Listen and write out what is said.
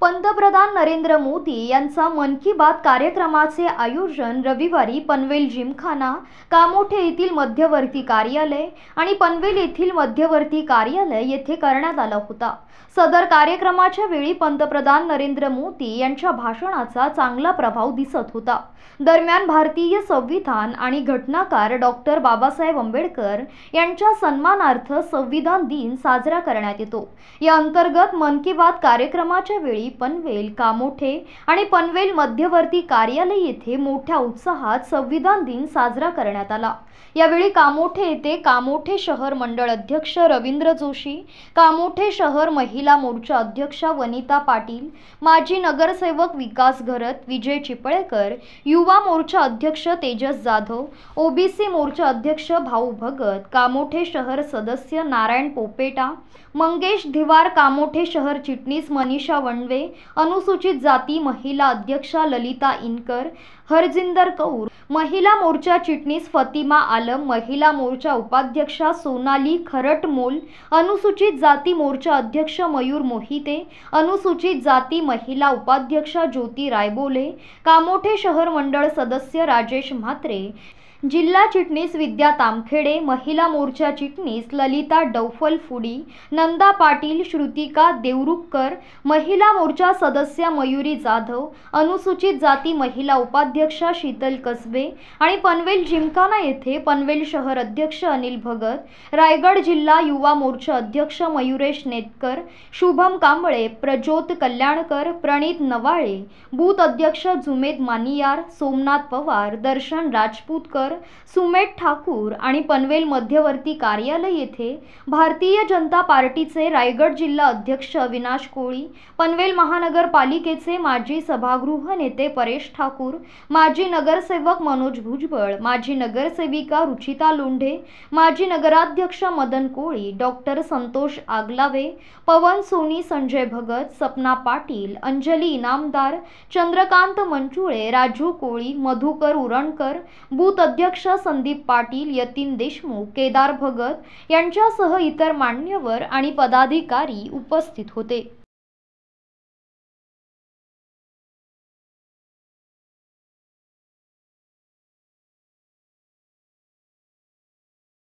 पंतप्रधान नरेंद्र मोदी यांचा मन की बात कार्यक्रमाचे आयोजन रविवारी पनवेल जिमखाना कामोठे येथील मध्यवर्ती कार्यालय आणि पनवेल येथील मध्यवर्ती कार्यालय येथे करण्यात आला होता सदर कार्यक्रमाच्या वेळी पंतप्रधान नरेंद्र मोदी यांच्या भाषणाचा चांगला प्रभाव दिसत होता दरम्यान भारतीय संविधान आणि घटनाकार डॉक्टर बाबासाहेब आंबेडकर यांच्या सन्मानार्थ संविधान दिन साजरा करण्यात येतो या अंतर्गत मन की बात कार्यक्रमाच्या वेळी पनवेल कामोठे आणि पनवेल मध्यवर्ती कार्यालय येथे मोठ्या उत्साहात संविधान दिन साजरा करण्यात आला यावेळी कामोठे येथे कामोठे शहर मंडळ अध्यक्ष रवींद्र जोशी कामोठे शहर महिला मोर्चा अध्यक्ष वनिता पाटील माजी नगरसेवक विकास घरत विजय चिपळेकर युवा मोर्चा अध्यक्ष तेजस जाधव ओबीसी मोर्चा अध्यक्ष भाऊ भगत कामोठे शहर सदस्य नारायण पोपेटा मंगेश धिवार कामोठे शहर चिटणीस मनीषा वणवे अनुसूचित जाती महिला अध्यक्षा ललिता इनकर हरजिंदर कौर महिला मोर्चा चिटणीस फतिमा आलम महिला मोर्चा उपाध्यक्षा सोनाली खरटमोल अनुसूचित जाती मोर्चा अध्यक्ष मयूर मोहिते अनुसूचित जाती महिला उपाध्यक्षा ज्योती रायबोले कामोठे शहर मंडळ सदस्य राजेश म्हात्रे जिल्हा चिटणीस विद्या तामखेडे महिला मोर्चा चिटणीस ललिता डौफल फुडी नंदा पाटील श्रुतिका देवरुखकर महिला मोर्चा सदस्य मयुरी जाधव अनुसूचित जाती महिला उपाध्यक्षा शीतल कसबे आणि पनवेल जिमखाना येथे पनवेल शहर अध्यक्ष अनिल भगत रायगड जिल्हा युवा मोर्चा अध्यक्ष मयुरेश नेटकर शुभम कांबळे प्रज्योत कल्याणकर प्रणित नवाळे बूथ अध्यक्ष जुमेद मानियार सोमनाथ पवार दर्शन राजपूतकर तर सुमेट ठाकूर आणि पनवेल मध्यवर्ती कार्यालय येथे भारतीय जनता पार्टीचे रायगड जिल्हा अध्यक्ष अविनाश कोळी पनवेल महानगरपालिकेचे माजी सभागृह नेते परेश ठाकूर माजी नगरसेवक मनोज भुजबळ माजी नगरसेविका रुचिता लोंढे माजी नगराध्यक्ष मदन कोळी डॉक्टर संतोष आगलावे पवन सोनी संजय भगत सपना पाटील अंजली इनामदार चंद्रकांत मंचुळे राजू कोळी मधुकर उरणकर बूथ अध्यक्ष संदीप पाटील यतीन देशमुख केदार भगत यांच्यासह इतर मान्यवर आणि पदाधिकारी उपस्थित होते